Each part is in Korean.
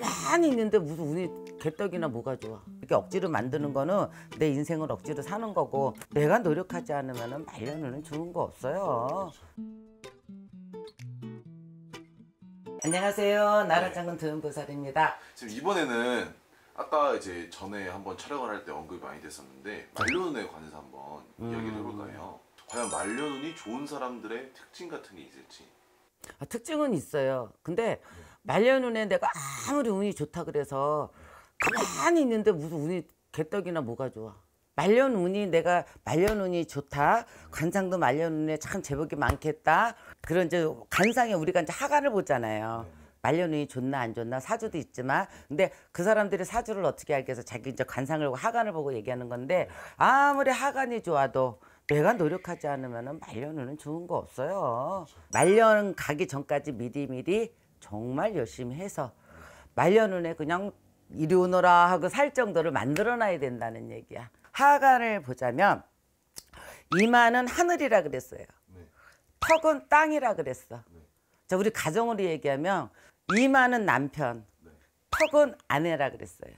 가만히 있는데 무슨 운이 개떡이나 뭐가 좋아 이렇게 억지로 만드는 거는 내 인생을 억지로 사는 거고 내가 노력하지 않으면 말년에는 주은거 없어요 안녕하세요 나라장군 드연보살입니다 네. 지금 이번에는 아까 이제 전에 한번 촬영을 할 때 언급이 많이 됐었는데 말년에 관해서 한번 음. 이야기를 해볼까 요 과연 말년운이 좋은 사람들의 특징 같은 게 있을지 아, 특징은 있어요 근데 음. 말년운에 내가 아무리 운이 좋다 그래서 가만히 있는데 무슨 운이 개떡이나 뭐가 좋아. 말년운이 내가 말년운이 좋다. 관상도 말년운에 참 제복이 많겠다. 그런 이제 관상에 우리가 이제 하관을 보잖아요. 말년운이 좋나 안 좋나 사주도 있지만 근데 그 사람들이 사주를 어떻게 알겠어 자기 이제 관상을 보고 하관을 보고 얘기하는 건데 아무리 하관이 좋아도 내가 노력하지 않으면 말년운은 좋은 거 없어요. 말년 가기 전까지 미리미리 정말 열심히 해서 말년운에 그냥 이리 오너라 하고 살 정도를 만들어놔야 된다는 얘기야. 하관을 보자면 이마는 하늘이라 그랬어요. 네. 턱은 땅이라 그랬어. 네. 자 우리 가정으로 얘기하면 이마는 남편, 네. 턱은 아내라 그랬어요.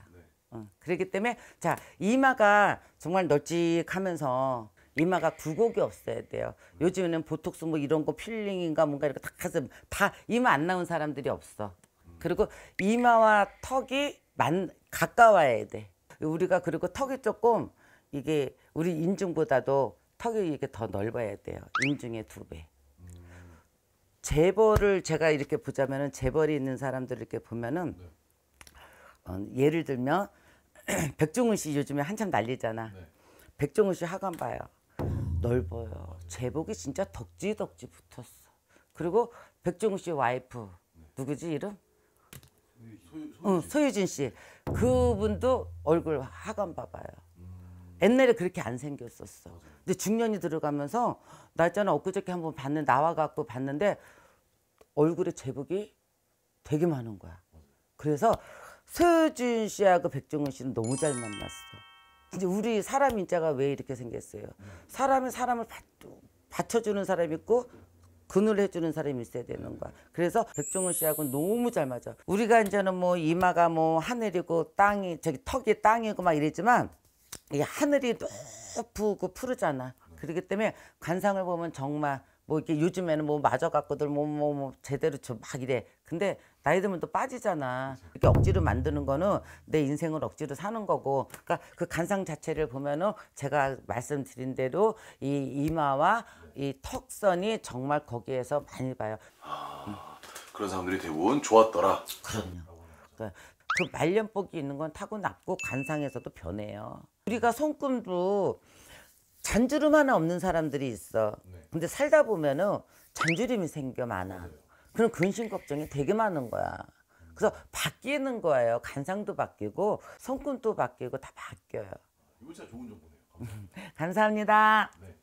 어, 그렇기 때문에 자 이마가 정말 널찍하면서 이마가 굴곡이 없어야 돼요. 요즘에는 보톡스 뭐 이런 거 필링인가 뭔가 이렇게 다 해서 다 이마 안 나온 사람들이 없어. 그리고 이마와 턱이 만 가까워야 돼. 우리가 그리고 턱이 조금 이게 우리 인중보다도 턱이 이게 렇더 넓어야 돼요. 인중의 두 배. 재벌을 제가 이렇게 보자면은 재벌이 있는 사람들 이렇게 보면은 네. 어, 예를 들면 백종원 씨 요즘에 한참 난리잖아. 네. 백종원 씨 학원 봐요. 넓어요. 제복이 진짜 덕지덕지 붙었어. 그리고 백종우 씨 와이프 누구지 이름? 소유, 소유 응, 소유진 씨. 그분도 얼굴 하관 봐봐요. 옛날에 그렇게 안 생겼었어. 근데 중년이 들어가면서 나 있잖아 엊그저께 한번 봤는데 나와갖고 봤는데 얼굴에 제복이 되게 많은 거야. 그래서 소유진 씨하고 백종원 씨는 너무 잘 만났어. 이제 우리 사람 인자가 왜 이렇게 생겼어요? 사람은 사람을 받, 쳐주는 사람이 있고 근을 해주는 사람이 있어야 되는 거야. 그래서 백종원 씨하고 너무 잘 맞아. 우리가 이제는 뭐 이마가 뭐 하늘이고 땅이 저기 턱이 땅이고 막 이랬지만 이 하늘이 높고 푸르잖아. 그렇기 때문에 관상을 보면 정말 뭐 이렇게 요즘에는 뭐 맞아 갖고들 뭐뭐 뭐, 뭐 제대로 좀 막 이래. 근데 나이 들면 또 빠지잖아. 이렇게 억지로 만드는 거는 내 인생을 억지로 사는 거고. 그러니까 그 간상 자체를 보면은 제가 말씀드린 대로 이 이마와 이 턱선이 정말 거기에서 많이 봐요. 아, 그런 사람들이 대부분 좋았더라. 그럼요. 그러니까 그 말년복이 있는 건 타고났고 간상에서도 변해요. 우리가 손금도 잔주름 하나 없는 사람들이 있어. 네. 근데 살다 보면은 잔주름이 생겨 많아. 네. 그럼 근심 걱정이 되게 많은 거야. 그래서 바뀌는 거예요. 간상도 바뀌고 성품도 바뀌고 다 바뀌어요. 아, 이거 진짜 좋은 정보네요. 감사합니다. 감사합니다. 네.